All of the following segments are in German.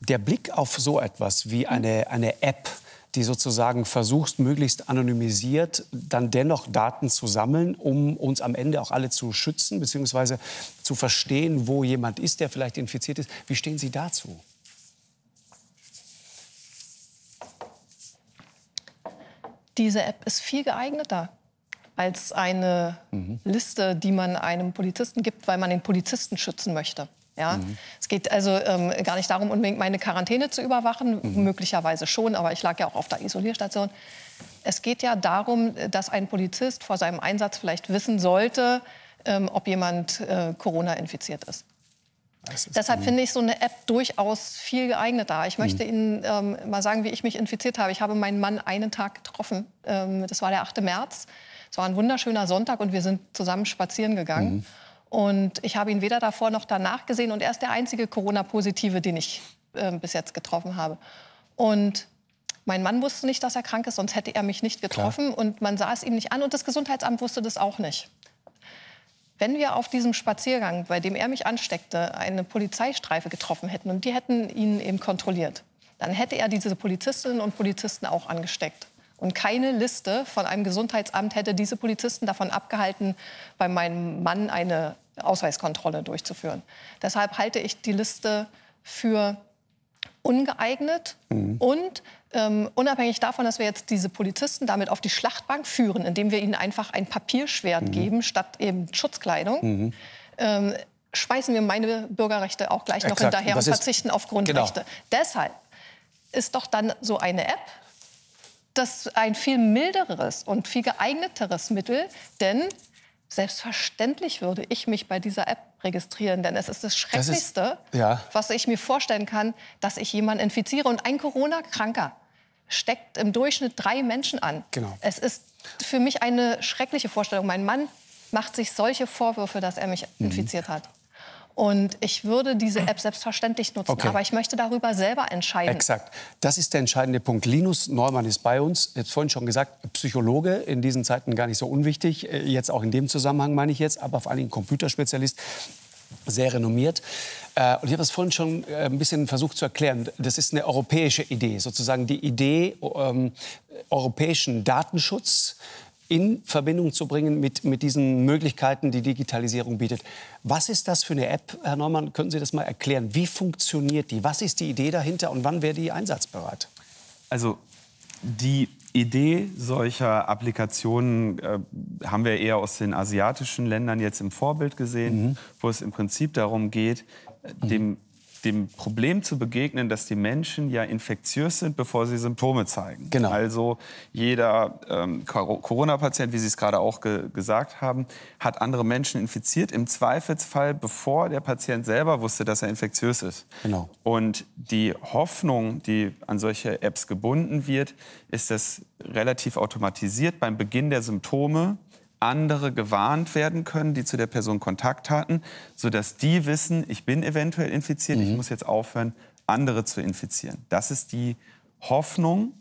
der Blick auf so etwas wie mhm. eine, eine App, die sozusagen versucht, möglichst anonymisiert dann dennoch Daten zu sammeln, um uns am Ende auch alle zu schützen, beziehungsweise zu verstehen, wo jemand ist, der vielleicht infiziert ist. Wie stehen Sie dazu? Diese App ist viel geeigneter als eine mhm. Liste, die man einem Polizisten gibt, weil man den Polizisten schützen möchte. Ja? Mhm. Es geht also ähm, gar nicht darum, unbedingt meine Quarantäne zu überwachen, mhm. möglicherweise schon, aber ich lag ja auch auf der Isolierstation. Es geht ja darum, dass ein Polizist vor seinem Einsatz vielleicht wissen sollte, ähm, ob jemand äh, Corona infiziert ist. Deshalb finde ich so eine App durchaus viel geeigneter. Ich mhm. möchte mhm. Ihnen ähm, mal sagen, wie ich mich infiziert habe. Ich habe meinen Mann einen Tag getroffen. Ähm, das war der 8. März. Es war ein wunderschöner Sonntag und wir sind zusammen spazieren gegangen. Mhm. Und ich habe ihn weder davor noch danach gesehen. Und er ist der einzige Corona-Positive, den ich äh, bis jetzt getroffen habe. Und mein Mann wusste nicht, dass er krank ist, sonst hätte er mich nicht getroffen. Klar. Und man sah es ihm nicht an. Und das Gesundheitsamt wusste das auch nicht. Wenn wir auf diesem Spaziergang, bei dem er mich ansteckte, eine Polizeistreife getroffen hätten und die hätten ihn eben kontrolliert, dann hätte er diese Polizistinnen und Polizisten auch angesteckt. Und keine Liste von einem Gesundheitsamt hätte diese Polizisten davon abgehalten, bei meinem Mann eine Ausweiskontrolle durchzuführen. Deshalb halte ich die Liste für ungeeignet mhm. und ähm, unabhängig davon, dass wir jetzt diese Polizisten damit auf die Schlachtbank führen, indem wir ihnen einfach ein Papierschwert mhm. geben statt eben Schutzkleidung, mhm. ähm, schmeißen wir meine Bürgerrechte auch gleich noch hinterher und, und verzichten auf genau. Grundrechte. Genau. Deshalb ist doch dann so eine App das ein viel milderes und viel geeigneteres Mittel, denn selbstverständlich würde ich mich bei dieser App registrieren, denn es ist das Schrecklichste, das ist, ja. was ich mir vorstellen kann, dass ich jemanden infiziere und ein Corona-Kranker steckt im Durchschnitt drei Menschen an. Genau. Es ist für mich eine schreckliche Vorstellung. Mein Mann macht sich solche Vorwürfe, dass er mich mhm. infiziert hat. Und ich würde diese App selbstverständlich nutzen, okay. aber ich möchte darüber selber entscheiden. Exakt. Das ist der entscheidende Punkt. Linus Neumann ist bei uns, jetzt vorhin schon gesagt, Psychologe, in diesen Zeiten gar nicht so unwichtig. Äh, jetzt auch in dem Zusammenhang meine ich jetzt, aber vor allem Computerspezialist sehr renommiert. Äh, und ich habe es vorhin schon äh, ein bisschen versucht zu erklären. Das ist eine europäische Idee, sozusagen die Idee ähm, europäischen Datenschutz in Verbindung zu bringen mit, mit diesen Möglichkeiten, die Digitalisierung bietet. Was ist das für eine App, Herr Neumann? Können Sie das mal erklären? Wie funktioniert die? Was ist die Idee dahinter und wann wäre die einsatzbereit? Also die Idee solcher Applikationen äh, haben wir eher aus den asiatischen Ländern jetzt im Vorbild gesehen, mhm. wo es im Prinzip darum geht, äh, dem mhm dem Problem zu begegnen, dass die Menschen ja infektiös sind, bevor sie Symptome zeigen. Genau. Also jeder ähm, Corona-Patient, wie Sie es gerade auch ge gesagt haben, hat andere Menschen infiziert, im Zweifelsfall, bevor der Patient selber wusste, dass er infektiös ist. Genau. Und die Hoffnung, die an solche Apps gebunden wird, ist, dass relativ automatisiert beim Beginn der Symptome andere gewarnt werden können, die zu der Person Kontakt hatten, sodass die wissen, ich bin eventuell infiziert, mhm. ich muss jetzt aufhören, andere zu infizieren. Das ist die Hoffnung,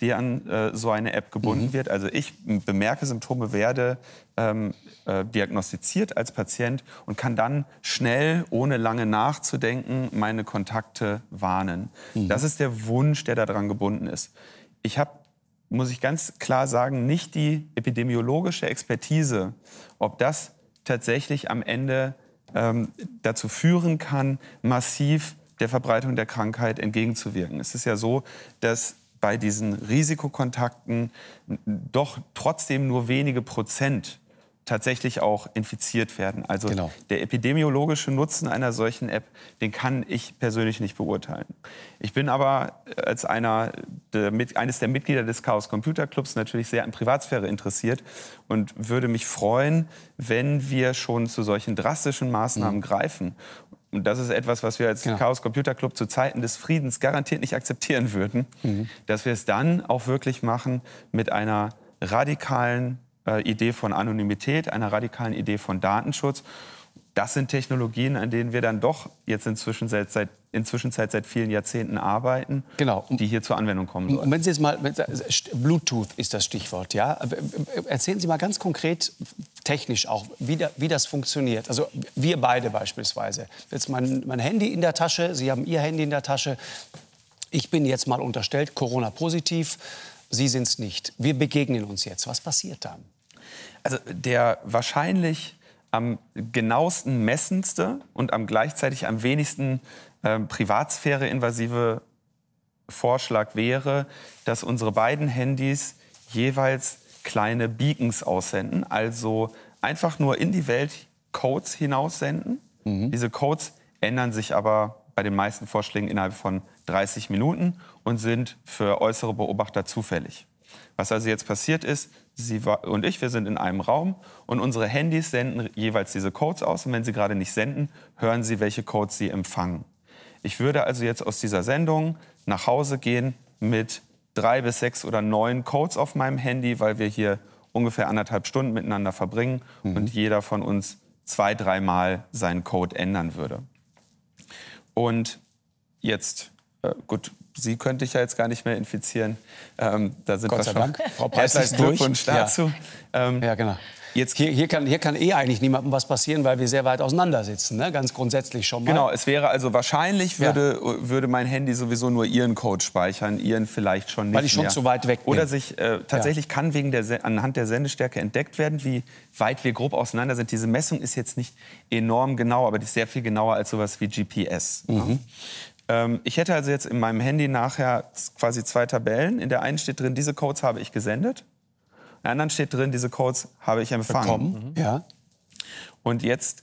die an äh, so eine App gebunden mhm. wird. Also ich bemerke Symptome, werde ähm, äh, diagnostiziert als Patient und kann dann schnell, ohne lange nachzudenken, meine Kontakte warnen. Mhm. Das ist der Wunsch, der daran gebunden ist. Ich habe muss ich ganz klar sagen, nicht die epidemiologische Expertise, ob das tatsächlich am Ende ähm, dazu führen kann, massiv der Verbreitung der Krankheit entgegenzuwirken. Es ist ja so, dass bei diesen Risikokontakten doch trotzdem nur wenige Prozent tatsächlich auch infiziert werden. Also genau. der epidemiologische Nutzen einer solchen App, den kann ich persönlich nicht beurteilen. Ich bin aber als einer der, eines der Mitglieder des Chaos Computer Clubs natürlich sehr an Privatsphäre interessiert und würde mich freuen, wenn wir schon zu solchen drastischen Maßnahmen mhm. greifen. Und das ist etwas, was wir als genau. Chaos Computer Club zu Zeiten des Friedens garantiert nicht akzeptieren würden, mhm. dass wir es dann auch wirklich machen mit einer radikalen äh, Idee von Anonymität, einer radikalen Idee von Datenschutz. Das sind Technologien, an denen wir dann doch jetzt inzwischen seit, seit, inzwischen seit, seit vielen Jahrzehnten arbeiten, genau. die hier zur Anwendung kommen sollen. Wenn Sie jetzt mal, also Bluetooth ist das Stichwort, ja. Äh, äh, erzählen Sie mal ganz konkret, technisch auch, wie, da, wie das funktioniert. Also wir beide beispielsweise. Jetzt mein, mein Handy in der Tasche, Sie haben Ihr Handy in der Tasche. Ich bin jetzt mal unterstellt, Corona-positiv. Sie sind es nicht. Wir begegnen uns jetzt. Was passiert dann? Also der wahrscheinlich am genauesten messendste und am gleichzeitig am wenigsten äh, Privatsphäre-invasive Vorschlag wäre, dass unsere beiden Handys jeweils kleine Beacons aussenden, also einfach nur in die Welt Codes hinaussenden. Mhm. Diese Codes ändern sich aber bei den meisten Vorschlägen innerhalb von 30 Minuten und sind für äußere Beobachter zufällig. Was also jetzt passiert ist, sie und ich, wir sind in einem Raum und unsere Handys senden jeweils diese Codes aus und wenn sie gerade nicht senden, hören sie, welche Codes sie empfangen. Ich würde also jetzt aus dieser Sendung nach Hause gehen mit drei bis sechs oder neun Codes auf meinem Handy, weil wir hier ungefähr anderthalb Stunden miteinander verbringen mhm. und jeder von uns zwei, dreimal seinen Code ändern würde. Und jetzt äh, gut, Sie könnte ich ja jetzt gar nicht mehr infizieren. Ähm, da sind Gott sei Dank. Frau Preis ist Glückwunsch dazu. Ja. Ähm, ja, genau. Jetzt hier, hier, kann, hier kann eh eigentlich niemandem was passieren, weil wir sehr weit auseinandersitzen, ne? ganz grundsätzlich schon mal. Genau, es wäre also wahrscheinlich, würde, ja. würde mein Handy sowieso nur Ihren Code speichern, Ihren vielleicht schon nicht Weil ich schon mehr. zu weit weg bin. Oder sich äh, tatsächlich ja. kann wegen der, anhand der Sendestärke entdeckt werden, wie weit wir grob auseinander sind. Diese Messung ist jetzt nicht enorm genau, aber die ist sehr viel genauer als sowas wie GPS. Ne? Mhm. Ähm, ich hätte also jetzt in meinem Handy nachher quasi zwei Tabellen. In der einen steht drin, diese Codes habe ich gesendet. In der anderen steht drin, diese Codes habe ich empfangen. Mhm. Ja. Und jetzt,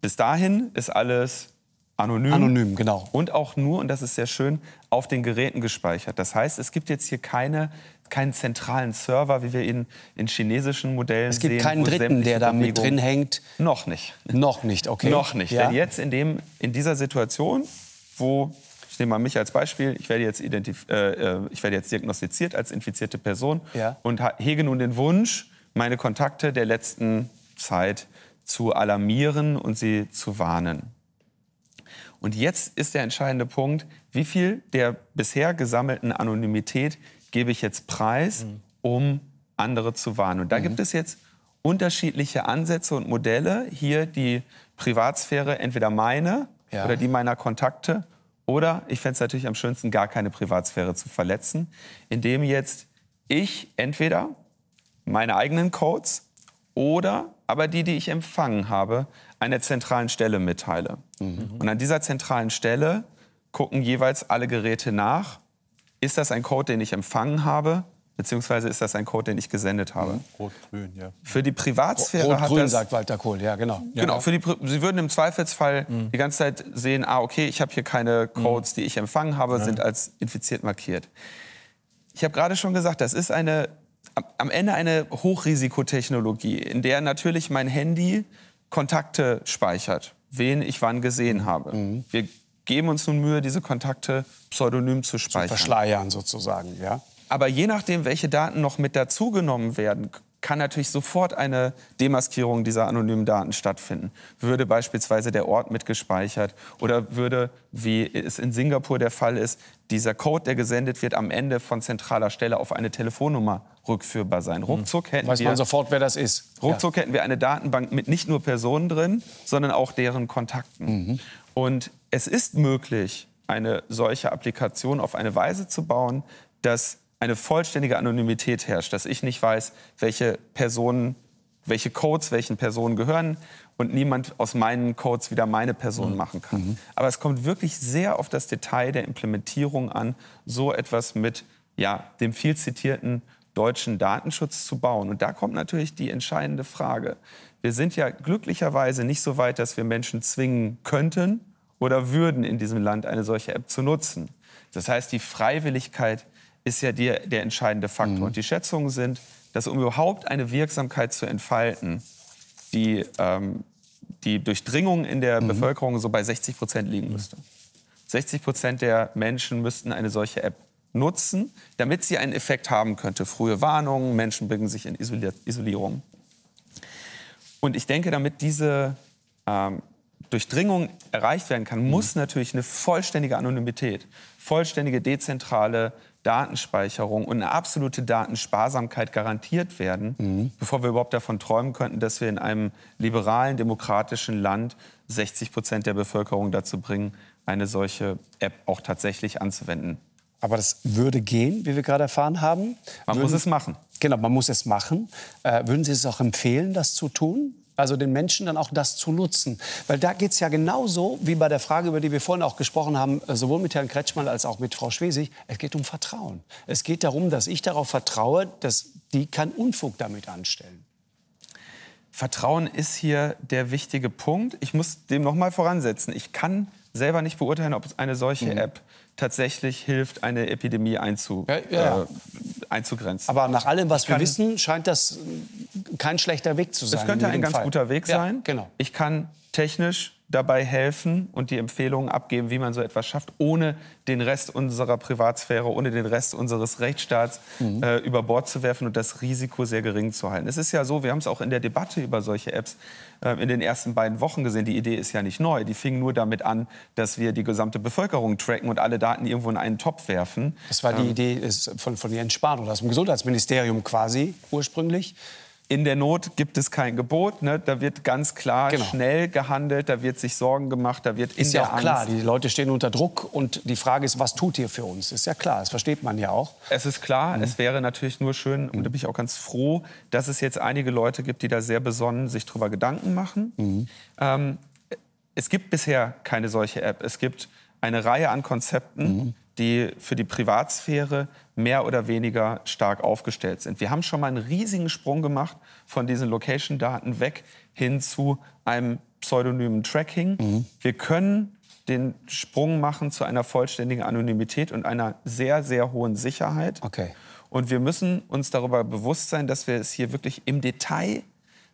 bis dahin ist alles anonym. Anonym, genau. Und auch nur, und das ist sehr schön, auf den Geräten gespeichert. Das heißt, es gibt jetzt hier keine, keinen zentralen Server, wie wir ihn in chinesischen Modellen sehen. Es gibt sehen, keinen Dritten, der da mit drin hängt. Noch nicht. Noch nicht, okay. Noch nicht. Ja. Denn jetzt in, dem, in dieser Situation wo, ich nehme mal mich als Beispiel, ich werde jetzt, identif äh, äh ich werde jetzt diagnostiziert als infizierte Person ja. und hege nun den Wunsch, meine Kontakte der letzten Zeit zu alarmieren und sie zu warnen. Und jetzt ist der entscheidende Punkt, wie viel der bisher gesammelten Anonymität gebe ich jetzt preis, mhm. um andere zu warnen. Und da mhm. gibt es jetzt unterschiedliche Ansätze und Modelle, hier die Privatsphäre, entweder meine ja. oder die meiner Kontakte. Oder ich fände es natürlich am schönsten, gar keine Privatsphäre zu verletzen, indem jetzt ich entweder meine eigenen Codes oder aber die, die ich empfangen habe, einer zentralen Stelle mitteile. Mhm. Und an dieser zentralen Stelle gucken jeweils alle Geräte nach, ist das ein Code, den ich empfangen habe? Beziehungsweise ist das ein Code, den ich gesendet habe. Mhm. Rot-Grün, ja. Für die Privatsphäre Rot, hat Grün, das... sagt Walter Kohl, ja, genau. Genau, für die, Sie würden im Zweifelsfall mhm. die ganze Zeit sehen, ah, okay, ich habe hier keine Codes, mhm. die ich empfangen habe, ja. sind als infiziert markiert. Ich habe gerade schon gesagt, das ist eine, am Ende eine Hochrisikotechnologie, in der natürlich mein Handy Kontakte speichert, wen ich wann gesehen mhm. habe. Mhm. Wir geben uns nun Mühe, diese Kontakte pseudonym zu speichern. Zu verschleiern sozusagen, ja. Aber je nachdem, welche Daten noch mit dazugenommen werden, kann natürlich sofort eine Demaskierung dieser anonymen Daten stattfinden. Würde beispielsweise der Ort mitgespeichert oder würde, wie es in Singapur der Fall ist, dieser Code, der gesendet wird, am Ende von zentraler Stelle auf eine Telefonnummer rückführbar sein. Hm. Ruckzuck hätten Weiß wir, man sofort, wer das ist. Ruckzuck ja. hätten wir eine Datenbank mit nicht nur Personen drin, sondern auch deren Kontakten. Mhm. Und es ist möglich, eine solche Applikation auf eine Weise zu bauen, dass eine vollständige Anonymität herrscht, dass ich nicht weiß, welche Personen, welche Codes welchen Personen gehören und niemand aus meinen Codes wieder meine Person mhm. machen kann. Mhm. Aber es kommt wirklich sehr auf das Detail der Implementierung an, so etwas mit ja, dem viel zitierten deutschen Datenschutz zu bauen. Und da kommt natürlich die entscheidende Frage. Wir sind ja glücklicherweise nicht so weit, dass wir Menschen zwingen könnten oder würden, in diesem Land eine solche App zu nutzen. Das heißt, die Freiwilligkeit ist ja die, der entscheidende Faktor. Mhm. Und die Schätzungen sind, dass um überhaupt eine Wirksamkeit zu entfalten, die, ähm, die Durchdringung in der mhm. Bevölkerung so bei 60 Prozent liegen mhm. müsste. 60 Prozent der Menschen müssten eine solche App nutzen, damit sie einen Effekt haben könnte. Frühe Warnungen, Menschen bringen sich in Isolier Isolierung. Und ich denke, damit diese ähm, Durchdringung erreicht werden kann, muss mhm. natürlich eine vollständige Anonymität, vollständige dezentrale Datenspeicherung und eine absolute Datensparsamkeit garantiert werden, mhm. bevor wir überhaupt davon träumen könnten, dass wir in einem liberalen, demokratischen Land 60 Prozent der Bevölkerung dazu bringen, eine solche App auch tatsächlich anzuwenden. Aber das würde gehen, wie wir gerade erfahren haben. Man Würden, muss es machen. Genau, man muss es machen. Äh, würden Sie es auch empfehlen, das zu tun? also den Menschen dann auch das zu nutzen. Weil da geht es ja genauso wie bei der Frage, über die wir vorhin auch gesprochen haben, äh, sowohl mit Herrn Kretschmann als auch mit Frau Schwesig. Es geht um Vertrauen. Es geht darum, dass ich darauf vertraue, dass die keinen Unfug damit anstellen. Vertrauen ist hier der wichtige Punkt. Ich muss dem noch mal voransetzen. Ich kann selber nicht beurteilen, ob es eine solche mhm. App tatsächlich hilft, eine Epidemie einzu, ja, ja. Äh, einzugrenzen. Aber nach allem, was ich wir kann, wissen, scheint das kein schlechter Weg zu sein. Das könnte ein ganz Fall. guter Weg sein. Genau. Ich kann technisch dabei helfen und die Empfehlungen abgeben, wie man so etwas schafft, ohne den Rest unserer Privatsphäre, ohne den Rest unseres Rechtsstaats mhm. äh, über Bord zu werfen und das Risiko sehr gering zu halten. Es ist ja so, wir haben es auch in der Debatte über solche Apps äh, in den ersten beiden Wochen gesehen. Die Idee ist ja nicht neu. Die fing nur damit an, dass wir die gesamte Bevölkerung tracken und alle Daten irgendwo in einen Topf werfen. Das war die ähm, Idee von, von Jens Spahn oder aus dem Gesundheitsministerium quasi ursprünglich in der Not gibt es kein Gebot. Ne? Da wird ganz klar genau. schnell gehandelt, da wird sich Sorgen gemacht, da wird in ist der ja auch Angst klar. Die Leute stehen unter Druck und die Frage ist, was tut ihr für uns? Ist ja klar, das versteht man ja auch. Es ist klar. Mhm. Es wäre natürlich nur schön und da bin ich auch ganz froh, dass es jetzt einige Leute gibt, die da sehr besonnen sich drüber Gedanken machen. Mhm. Ähm, es gibt bisher keine solche App. Es gibt eine Reihe an Konzepten. Mhm die für die Privatsphäre mehr oder weniger stark aufgestellt sind. Wir haben schon mal einen riesigen Sprung gemacht von diesen Location-Daten weg hin zu einem pseudonymen Tracking. Mhm. Wir können den Sprung machen zu einer vollständigen Anonymität und einer sehr, sehr hohen Sicherheit. Okay. Und wir müssen uns darüber bewusst sein, dass wir es hier wirklich im Detail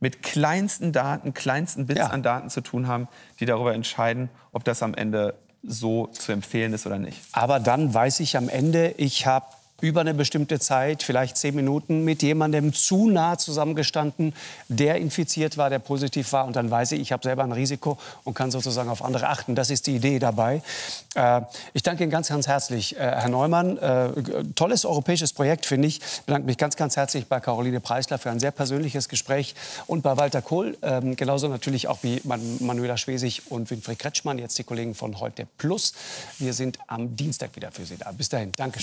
mit kleinsten Daten, kleinsten Bits ja. an Daten zu tun haben, die darüber entscheiden, ob das am Ende so zu empfehlen ist oder nicht. Aber dann weiß ich am Ende, ich habe über eine bestimmte Zeit, vielleicht zehn Minuten, mit jemandem zu nah zusammengestanden, der infiziert war, der positiv war. Und dann weiß ich, ich habe selber ein Risiko und kann sozusagen auf andere achten. Das ist die Idee dabei. Äh, ich danke Ihnen ganz, ganz herzlich, äh, Herr Neumann. Äh, tolles europäisches Projekt, finde ich. Ich bedanke mich ganz, ganz herzlich bei Caroline Preisler für ein sehr persönliches Gespräch und bei Walter Kohl, ähm, genauso natürlich auch wie Manuela Schwesig und Winfried Kretschmann, jetzt die Kollegen von heute Plus. Wir sind am Dienstag wieder für Sie da. Bis dahin, danke.